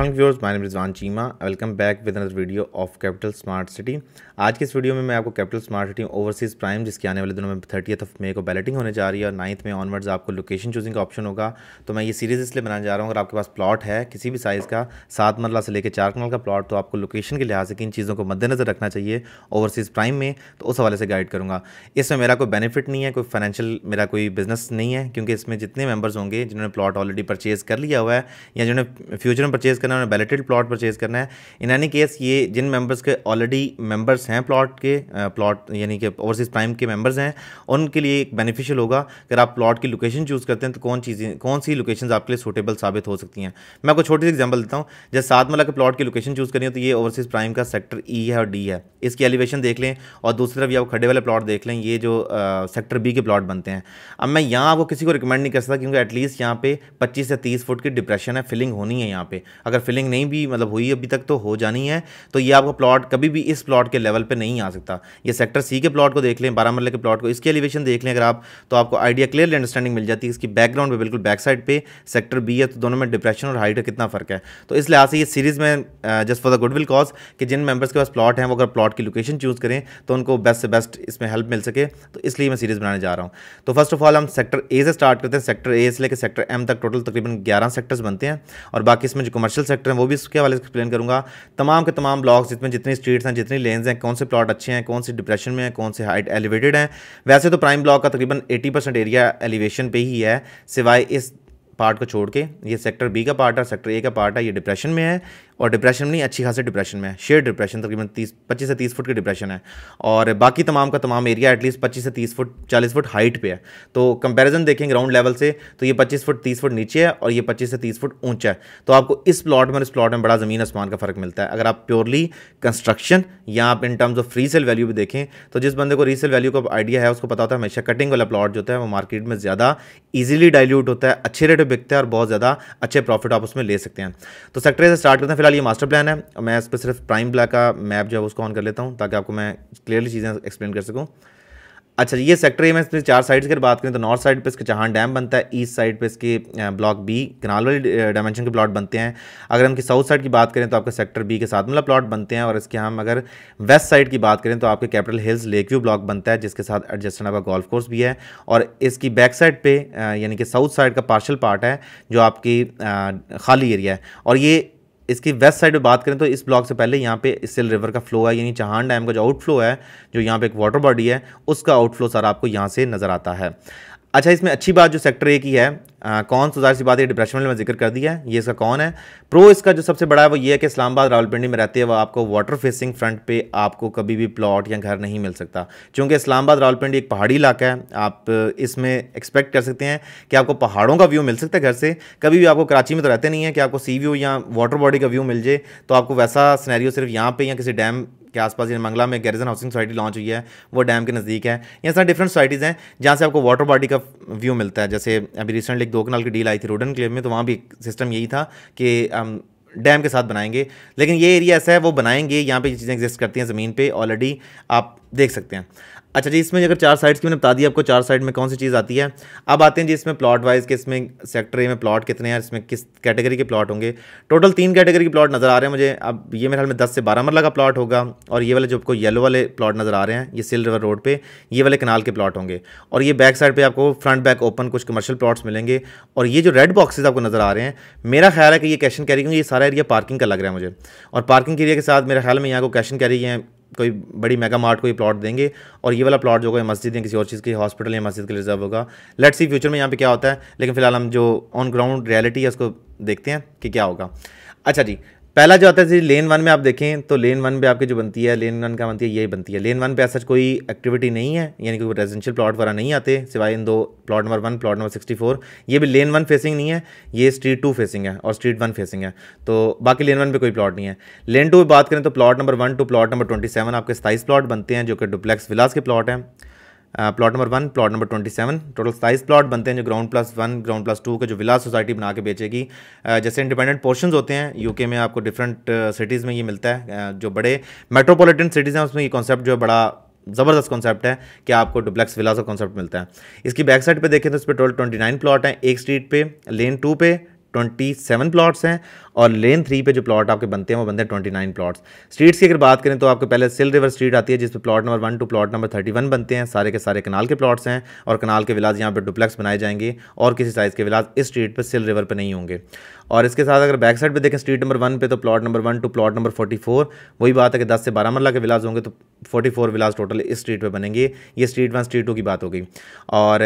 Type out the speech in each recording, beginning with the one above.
Aslam viewers my Rizwan Cheema welcome back with another video of Capital Smart City आज के इस video में मैं आपको Capital Smart City overseas prime जिसके आने वाले दिनों में थर्टीथ ऑफ मे को बैलेटिंग होने जा रही है और नाइन्थ में ऑनवर्ड्स आपको लोकेशन चूजिंग का ऑप्शन होगा तो मैं ये सीरीज़ इसलिए बनाने जा रहा हूँ अगर आपके पास प्लॉट है किसी भी साइज़ का सात मरला से लेकर चार मरल का प्लॉट तो आपको लोकेशन के लिहाज से किन चीज़ों को मद्देनज़र रखना चाहिए ओवरसीज़ प्राइम में तो उस हवाले से गाइड करूँगा इसमें मेरा कोई बेनिफिट नहीं है कोई फाइनेंशियल मेरा कोई बिजनेस नहीं है क्योंकि इसमें जितने मेम्बर्स होंगे जिन्होंने प्लॉट ऑलरेडी परचेज़ कर लिया हुआ है या जिन्होंने फ्यूचर में परचेज़ करना है बैलेटेड प्लॉट परचेज करना है इन एनी केस ये जिन मेंबर्स के ऑलरेडी मेंबर्स हैं प्लॉट के प्लॉट यानी कि ओवरसीज़ प्राइम के मेंबर्स हैं उनके लिए एक बेनिफिशियल होगा अगर आप प्लॉट की लोकेशन चूज़ करते हैं तो कौन चीज़ें कौन सी लोकेशन आपके लिए सूटेबल साबित हो सकती हैं मैं आपको छोटी सी एग्जाम्पल देता हूँ जैसे सात मल्ला के प्लॉट की लोकेशन चूज़ करनी हो तो ये ओवरसीज़ प्राइम का सेक्टर ई e है और डी है इसकी एलिवेशन देख लें और दूसरी तरफ ये आप खड़े वाले प्लॉट देख लें ये जो सेक्टर बी के प्लॉट बनते हैं अब मैं यहाँ आपको किसी को रिकमेंड नहीं कर सकता क्योंकि एटलीस्ट यहाँ पे पच्चीस से तीस फुट की डिप्रेशन है फिलिंग होनी है यहाँ पे अगर फिलिंग नहीं भी मतलब हुई अभी तक तो हो जानी है तो ये आपका प्लॉट कभी भी इस प्लॉट के लेवल पर नहीं आ सकता ये सेक्टर सी के प्लॉट को देख लें बारह मरल के प्लॉट को इसके एलिवेशन देख लें अगर आप तो आपको आइडिया क्लियरली अंडरस्टैंडिंग मिल जाती है इसकी बैकग्राउंड पर बिल्कुल बैक साइड पर सेक्टर बी है तो दोनों में डिप्रेशन और हाइट का कितना फ़र्क है तो इस लिहाज से ये सीरीज़ में just for the goodwill cause कि जिन मेंबर्स के पास प्लॉट हैं वो अगर प्लॉट की लोकेशन चूज़ करें तो उनको बेस्ट से बेस्ट इसमें हेल्प मिल सके तो इसलिए मैं सीरीज़ बनाने जा रहा हूँ तो फर्स्ट ऑफ ऑल हम सेक्टर ए से स्टार्ट करते हैं सेक्टर ए से लेकर सेक्टर एम तक टोटल तकरीबन ग्यारह सेक्टर्स बनते हैं और बाकी इसमें जो कमर्शियल कमर्शियल सेक्टर हैं वो भी इसके हवाले से एक्सप्लेन करूँगा तमाम के तमाम ब्लॉक्स जितने जितनी स्ट्रीट्स हैं जितनी लेन्स हैं कौन से प्लॉट अच्छे हैं कौन से डिप्रेशन में हैं कौन से हाइट एलिवेटेड हैं वैसे तो प्राइम ब्लॉक का तकरीबन एटी परसेंट एरिया एलिवेशन पे ही है सिवाय इस पार्ट को छोड़ के ये सेक्टर बी का पार्ट है सेक्टर ए का पार्ट है ये डिप्रेशन में है और डिप्रेशन नहीं अच्छी खासी डिप्रेशन में है शेयर डिप्रेशन तकरीबन तीस पच्चीस से तीस फुट की डिप्रेशन है और बाकी तमाम का तमाम एरिया एटलीस्ट पच्चीस से तीस फुट चालीस फुट हाइट पे है तो कंपेरिजन देखें ग्राउंड लेवल से तो ये पच्चीस फुट तीस फुट नीचे है और ये पच्चीस से तीस फुट ऊंचा है तो आपको इस प्लॉट में इस प्लॉट में बड़ा ज़मीन आसमान का फ़र्क मिलता है अगर आप प्योरली कंस्ट्रक्शन या आप in terms of resale sale value भी देखें तो जिस बंदे को रीसेल वैल्यू का आइडिया है उसको पता होता है हमेशा कटिंग वाला प्लॉट जो है वो मार्केट में ज़्यादा ईजिली डाइल्यूट होता है अच्छे रेट में बिकता है और बहुत ज़्यादा अच्छे प्रॉफिट आप उसमें ले सकते हैं तो सेक्टर से स्टार्ट करते हैं फिलहाल फिलहाल ये मास्टर प्लान है और मैं इस पर सिर्फ प्राइम ब्लैक का मैप जो है उसको ऑन कर लेता हूँ ताकि आपको मैं क्लियरली चीज़ें एक्सप्लेन कर सकूँ अच्छा ये सेक्टर ए मैं इसमें चार साइड्स की बात करें तो नॉर्थ साइड पे इसके चहान डैम बनता है ईस्ट साइड पे इसके ब्लॉक बी कनाल वाली डायमेंशन के प्लॉट बनते हैं अगर हम की साउथ साइड की बात करें तो आपके सेक्टर बी के साथ मतलब प्लॉट बनते हैं और इसके हम अगर वेस्ट साइड की बात करें तो आपके capital hills lake view block बनता है जिसके साथ एडजस्टन आपका गोल्फ कोर्स भी है और इसकी बैक साइड पर यानी कि साउथ साइड का पार्शल पार्ट है जो आपकी खाली एरिया है और ये इसकी वेस्ट साइड में बात करें तो इस ब्लॉक से पहले यहाँ पे सिल रिवर का फ्लो है यानी चहान डैम का जो आउटफ्लो है जो यहाँ पे एक वाटर बॉडी है उसका आउटफ्लो सर आपको यहाँ से नज़र आता है अच्छा इसमें अच्छी बात जो सेक्टर ए की है आ, कौन सुधार सी बात है डिप्रेशन में जिक्र कर दिया है ये इसका कौन है प्रो इसका जो सबसे बड़ा है वो ये है कि इस्लामाबाद रावलपिंडी में रहते हैं वो आपको वाटर फेसिंग फ्रंट पे आपको कभी भी प्लॉट या घर नहीं मिल सकता क्योंकि इस्लामाबाद रावलपिंडी एक पहाड़ी इलाका है आप इसमें एक्सपेक्ट कर सकते हैं कि आपको पहाड़ों का व्यू मिल सकता है घर से कभी भी आपको कराची में तो रहते नहीं है कि आपको सी व्यू या वाटर बॉडी का व्यू मिल जाए तो आपको वैसा स्नैरियो सिर्फ यहाँ पर या किसी डैम के आसपास ये मंगला में गैरिजन हाउसिंग सोसाइटी लॉन्च हुई है वो डैम के नज़दीक है यहाँ सारे डिफरेंट सोसाइटीज़ हैं जहाँ से आपको वाटर बॉडी का व्यू मिलता है जैसे अभी रिसेंटली एक दो कनाल की डील आई थी रोडन क्लेव में तो वहाँ भी सिस्टम यही था कि डैम um, के साथ बनाएंगे लेकिन ये एरिया ऐसा है वो बनाएंगे यहाँ पे चीज़ें एग्जिस्ट करती हैं ज़मीन पे ऑलरेडी आप देख सकते हैं अच्छा जी इसमें अगर चार साइड्स की मैंने बता दी आपको चार साइड में कौन सी चीज़ आती है अब आते हैं जी इसमें प्लॉट वाइज के इसमें सेक्टर ए में प्लॉट कितने हैं इसमें किस कैटेगरी के प्लॉट होंगे टोटल तीन कैटेगरी के प्लॉट नज़र आ रहे हैं मुझे अब ये मेरे हाल में दस से बारह मरला का प्लॉट होगा और ये वाले जो आपको येलो वाले प्लॉट नज़र आ रहे हैं ये सिल रिवर रोड पर ये वाले कनाल के प्लॉट होंगे और ये बैक साइड पर आपको फ्रंट बैक ओपन कुछ कमर्शल प्लॉट्स मिलेंगे और ये जो रेड बॉक्सेज आपको नज़र आ रहे हैं मेरा ख्याल है कि ये कैशन कैरी क्योंकि ये सारा एरिया पार्किंग का लग रहा है मुझे और पार्किंग एरिया के साथ मेरे ख्याल में यहाँ को कैशन कैरी है कोई बड़ी मेगा मार्ट कोई प्लॉट देंगे और ये वाला प्लॉट जो है मस्जिद या किसी और चीज़ के हॉस्पिटल या मस्जिद के लिए रिजर्व होगा लेट्स सी फ्यूचर में यहाँ पे क्या होता है लेकिन फिलहाल हम जो ऑन ग्राउंड रियलिटी है उसको देखते हैं कि क्या होगा अच्छा जी पहला जो आता है जी लेन वन में आप देखें तो लेन वन पे आपकी जो बनती है लेन वन का बनती है यही बनती है लेन वन पे ऐसा कोई एक्टिविटी नहीं है यानी कोई रेजिडेंशियल प्लॉट वगैरह नहीं आते सिवाय इन दो plot number one plot number sixty four ये भी लेन वन फेसिंग नहीं है ये स्ट्रीट टू फेसिंग है और स्ट्रीट वन फेसिंग है तो बाकी लेन वन पर कोई प्लॉट नहीं है लेन टू बात करें तो plot number one two plot number twenty seven आपके सताईस प्लॉट बनते हैं जो कि डुप्लेक्स विलास के प्लॉट हैं plot number one plot number twenty seven total size plot बनते हैं जो ground plus one ground plus two के जो विला सोसाइटी बना के बेचेगी uh, जैसे इंडिपेंडेंट पोर्शंस होते हैं यूके में आपको डिफरेंट सिटीज़ uh, में ये मिलता है uh, जो बड़े मेट्रोपोलिटन सिटीज़ हैं उसमें ये कॉन्सेप्ट जो है बड़ा ज़बरदस्त कॉन्सेप्ट है कि आपको डुप्लेक्स विलास का कॉन्सेप्ट मिलता है इसकी बैक साइड पे देखें तो इस पर टोटल ट्वेंटी नाइन प्लॉट हैं एक स्ट्रीट पे लेन टू पे ट्वेंटी सेवन प्लाट्स हैं और लेन थ्री पे जो प्लॉट आपके बनते हैं वो बनते हैं ट्वेंटी नाइन प्लाट्स स्ट्रीट्स की अगर बात करें तो आपके पहले सिल रिवर स्ट्रीट आती है जिस पर plot number one two plot number thirty one बनते हैं सारे के सारे कनाल के प्लॉट्स हैं और कनाल के विलाज यहाँ पर डुप्लेक्स बनाए जाएंगे और किसी साइज़ के विलाज इस स्ट्रीट पर सिल रिवर पर नहीं होंगे और इसके साथ अगर बैक साइड पर देखें स्ट्रीट नंबर वन पर तो plot number one two plot number forty four वही बात है कि दस से बारह मरला के विलाज होंगे तो फोर्टी फोर विलाज टोटल इस स्ट्रीट पर बनेंगे ये स्ट्रीट वन स्ट्रीट टू की बात होगी और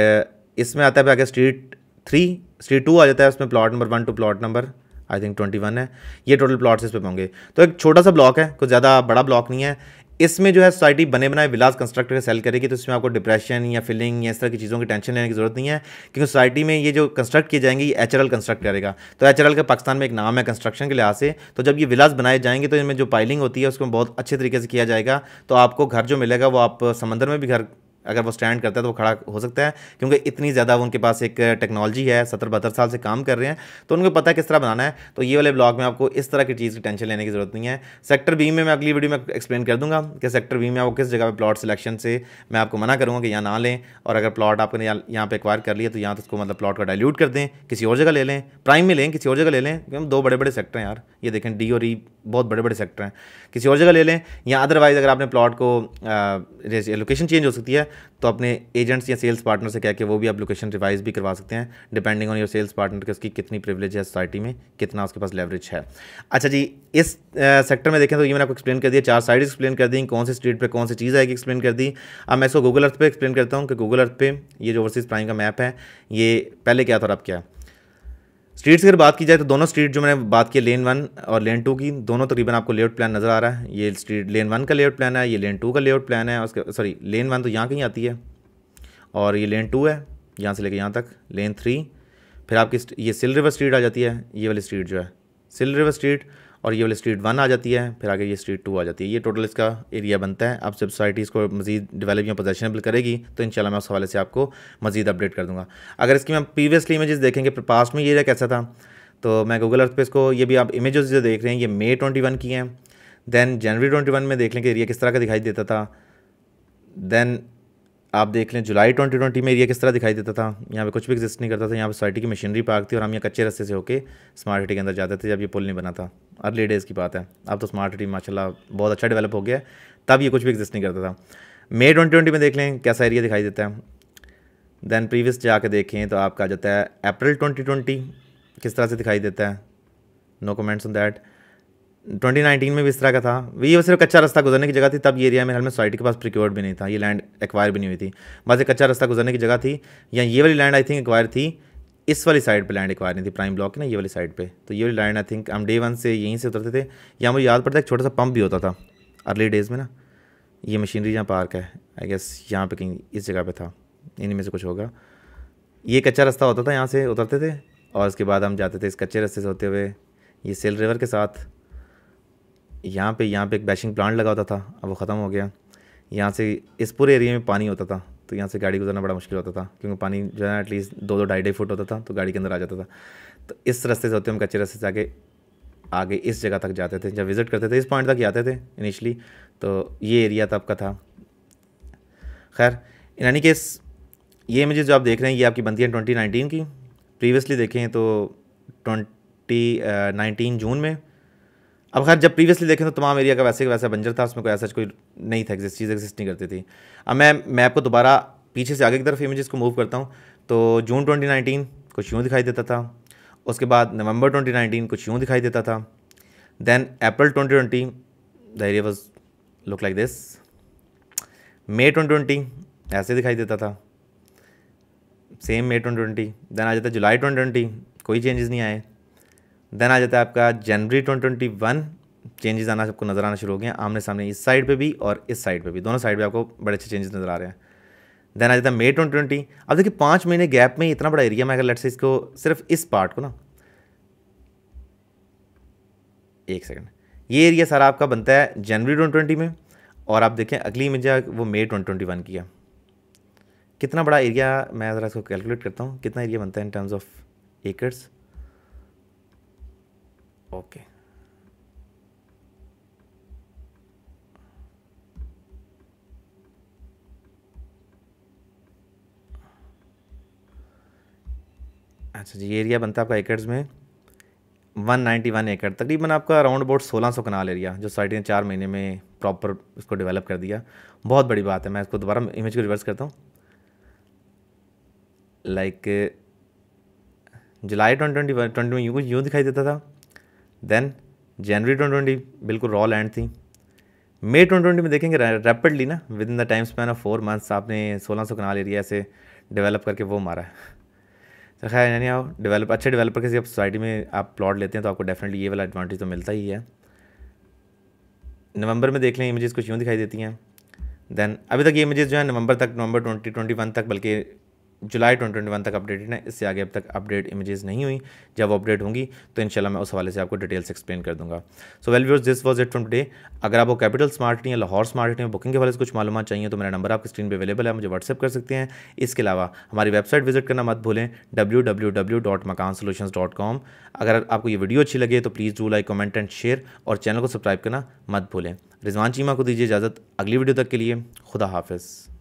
इसमें आता है आगे स्ट्रीट थ्री थ्री टू आ जाता है उसमें plot number one two plot number I think twenty one है ये टोटल प्लॉट्स इस पर होंगे तो एक छोटा सा ब्लॉक है कुछ ज़्यादा बड़ा ब्लॉक नहीं है इसमें जो है सोसाइटी बने बनाए विलास कंस्ट्रक्टर सेल करेगी तो इसमें आपको डिप्रेशन या फिलिंग या इस तरह की चीज़ों की टेंशन लेने की जरूरत नहीं है क्योंकि सोसाइटी में ये जो कंस्ट्रक्ट किए जाएंगे ये एच कंस्ट्रक्ट करेगा तो एच का पाकिस्तान में एक नाम है कंस्ट्रक्शन के लिहाज से तो जब ये विलास बनाए जाएंगे तो इनमें जो पाइलिंग होती है उसमें बहुत अच्छे तरीके से किया जाएगा तो आपको घर जो मिलेगा वो आप समंदर में भी घर अगर वो स्टैंड करता है तो वो खड़ा हो सकता है क्योंकि इतनी ज़्यादा उनके पास एक टेक्नोलॉजी है सत्तर बहत्तर साल से काम कर रहे हैं तो उनको पता है किस तरह बनाना है तो ये वाले ब्लॉग में आपको इस तरह की चीज़ की टेंशन लेने की ज़रूरत नहीं है सेक्टर बी में मैं अगली वीडियो में एक्सप्लेन कर दूँगा कि सेक्टर बी में आपको किस जगह पर प्लॉट सिलेक्शन से मैं आपको मना करूँगा कि यहाँ ना लें और अगर प्लॉट आपने यहाँ पर एक्वायर कर लिया तो यहाँ तो उसको मतलब प्लॉट का डायल्यूट कर दें किसी और जगह ले लें प्राइम में लें किसी और जगह ले लें क्योंकि दो बड़े बड़े सेक्टर हैं यार ये देखें डी और ई e बहुत बड़े बड़े सेक्टर हैं किसी और जगह ले लें या अदरवाइज़ अगर आपने प्लॉट को लोकेशन चेंज हो सकती है तो अपने एजेंट्स या सेल्स पार्टनर से कह के वो भी आप लोकेशन रिवाइज भी करवा सकते हैं depending on your sales partner के उसकी कितनी प्रिवलेज है सोसाइटी में कितना उसके पास लेवरेज है अच्छा जी इस सेक्टर में देखें तो ये मैंने आपको एक्सप्लेन कर दिया चार साइड एक्सप्लेन कर दी कौन सी स्ट्रीट पर कौन सी चीज़ आएगी एक्सप्लेन कर दी अब मैं इसको गूगल अर्थ पर एक्सप्लेन करता हूँ कि गूगल अर्थ पर ये जो ओवरसीज़ प्राइम का मैप है ये पहले क्या था और अब क्या है स्ट्रीट्स की अगर बात की जाए तो दोनों स्ट्रीट जो मैंने बात की लेन वन और लेन टू की दोनों तकरीबन आपको लेआउट प्लान नज़र आ रहा है ये स्ट्रीट लेन वन का लेआउट प्लान है ये लेन टू का लेआउट प्लान है उसके सॉरी लेन वन तो यहाँ कहीं आती है और ये लेन टू है यहाँ से लेकर यहाँ तक लेन थ्री फिर आपकी ये सिल रिवर स्ट्रीट आ जाती है ये वाली स्ट्रीट जो है सिल रिवर स्ट्रीट और ये वाली स्ट्रीट वन आ जाती है फिर आगे ये स्ट्रीट टू आ जाती है ये टोटल इसका एरिया बनता है अब जब सोसाइटी इसको मजीद डेवलप या पोजेशनबल करेगी तो इंशाल्लाह मैं उस हवाले से आपको मजीद अपडेट कर दूँगा अगर इसकी मैं प्रीवियसली इमेज देखेंगे पास्ट में ये एरिया कैसा था तो मैं गूगल अर्थ पे इसको ये भी आप इमेजेस जो देख रहे हैं ये मे ट्वेंटी वन की हैं दैन जनवरी ट्वेंटी वन में देख लें कि एरिया किस तरह का दिखाई देता था दैन आप देख लें जुलाई 2020 में एरिया किस तरह दिखाई देता था यहाँ पे कुछ भी एग्जिस्ट नहीं करता था यहाँ पे सोसाइटी की मशीनरी पार्क थी और हम यहाँ कच्चे रस्ते से होके स्मार्ट सिटी के अंदर जाते थे जब ये पुल नहीं बना था अर्ली डेज़ की बात है अब तो स्मार्ट सिटी माशाल्लाह बहुत अच्छा डेवलप हो गया है तब ये कुछ भी एग्जिस्ट नहीं करता था मे ट्वेंटी ट्वेंटी में देख लें कैसा एरिया दिखाई देता है दैन प्रीवियस जाके देखें तो आपका आ जाता है अप्रैल ट्वेंटी ट्वेंटी किस तरह से दिखाई देता है नो कमेंट्स ऑन दैट 2019 में भी इस तरह का था ये सिर्फ कच्चा रास्ता गुजरने की जगह थी तब ये एरिया मेरे हाल में सोसाइटी के पास प्रिक्योर्ड भी नहीं था ये लैंड एक्वायर भी नहीं हुई थी बस एक कच्चा रास्ता गुजरने की जगह थी या ये वाली लैंड आई थिंक एक्वायर थी इस वाली साइड पे लैंड एक नहीं थी प्राइम ब्लॉक की ना ये वाली साइड पे तो ये वाली लैंड आई थिंक हम डे वन से यहीं से उतरते थे यहाँ मुझे याद पड़ता है एक छोटा सा पंप भी होता था अर्ली डेज़ में ना ये मशीनरी यहाँ पार्क है आई गेस यहाँ पे कहीं इस जगह पे था इन्हीं में से कुछ होगा ये कच्चा रास्ता होता था यहाँ से उतरते थे और उसके बाद हम जाते थे इस कच्चे रास्ते से होते हुए ये सेल रिवर के साथ यहाँ पे यहाँ पे एक बैशिंग प्लांट लगा होता था अब वो ख़त्म हो गया यहाँ से इस पूरे एरिया में पानी होता था तो यहाँ से गाड़ी गुजरना बड़ा मुश्किल होता था क्योंकि पानी जो है एटलीस्ट दो दो ढाई ढाई फुट होता था तो गाड़ी के अंदर आ जाता था तो इस रस्ते से होते हम कच्चे रास्ते से आगे आगे इस जगह तक जाते थे जब विज़िट करते थे इस पॉइंट तक ही आते थे इनिशली तो ये एरिया तब का था खैर इन एनी केस ये इमेजेस जो आप देख रहे हैं ये आपकी बनती है ट्वेंटी नाइनटीन की प्रीवियसली देखें तो ट्वेंटी नाइनटीन uh, जून में अब खैर जब प्रीवियसली देखें तो तमाम एरिया का वैसे वैसा बंजर था उसमें कोई ऐसा कोई नहीं था एग्जिस्ट चीज़ एग्जिस्ट नहीं करती थी अब मैं मैप को दोबारा पीछे से आगे की तरफ इमेजेस को मूव करता हूँ तो जून 2019 कुछ यूँ दिखाई देता था उसके बाद नवंबर 2019 कुछ यूँ दिखाई देता था then April 2020 the area was look like this May 2020 ऐसे दिखाई देता था सेम मे 2020 देन आ जाता जुलाई 2020 कोई चेंजेस नहीं आए देन आ जाता है आपका जनवरी 2021 ट्वेंटी वन चेंजेस आना आपको नज़र आना शुरू हो गए हैं आमने सामने इस साइड पे भी और इस साइड पे भी दोनों साइड पे आपको बड़े अच्छे चेंजेस नज़र आ रहे हैं देन आ जाता है मे ट्वेंटी ट्वेंटी अब देखिए पाँच महीने गैप में इतना बड़ा एरिया मैं अगर लट से इसको सिर्फ इस पार्ट को ना एक सेकेंड ये एरिया सारा आपका बनता है जनवरी ट्वेंटी ट्वेंटी में और आप देखें अगली इमेज वो मे ट्वेंटी ट्वेंटी वन की है कितना बड़ा एरिया मैं ज़रा इसको कैलकुलेट करता हूँ कितना एरिया बनता है in terms of acres okay अच्छा जी एरिया बनता है आपका एकड़ में 191 एकड़ तकरीबन आपका अराउंड अबाउट 1600 कनाल एरिया जो सोसाइटी ने चार महीने में प्रॉपर इसको डेवलप कर दिया बहुत बड़ी बात है मैं इसको दोबारा इमेज को रिवर्स करता हूँ लाइक जुलाई ट्वेंटी ट्वेंटी में यूँ यूँ दिखाई देता था देन जनवरी ट्वेंटी बिल्कुल रॉ लैंड थी मई ट्वेंटी में देखेंगे रैपिडली ना within the time span of four months आपने सोलह सौ कनाल एरिया से डेवलप करके वो मारा है तो खैर यानी आप डेवलप अच्छे डेवलपर किसी आप सोसाइटी में आप प्लॉट लेते हैं तो आपको डेफिनेटली ये वाला एडवांटेज तो मिलता ही है नवंबर में देख लें इमेजेस कुछ यूँ दिखाई देती हैं देन अभी तक ये इमेजेस जो है नवंबर तक नवंबर ट्वेंटी ट्वेंटी वन तक बल्कि जुलाई 2021 तक अपडेटेड है इससे आगे अब तक अपडेट इमेजेस नहीं हुई जब अपडेट होंगी तो इनशाला मैं उस हवाले से आपको डिटेल्स एक्सप्लेन कर दूंगा so well viewers this was it from today अगर आपको कैपिटल स्मार्ट है लाहौर स्मार्ट है बुकिंग के वाले से कुछ मालूम चाहिए तो मेरा नंबर आपकी स्क्रीन पर अवेलेबल है मुझे व्हाट्सअप कर सकते हैं इसके अलावा हमारी वेबसाइट विजिट करना मत भूलें डब्ल्यू अगर आपको ये वीडियो अच्छी लगे तो please do like comment and share और चैनल को सब्सक्राइब करना मत भूलें रिजवान चीमा को दीजिए इजाज़त अगली वीडियो तक के लिए खुदा हाफिज़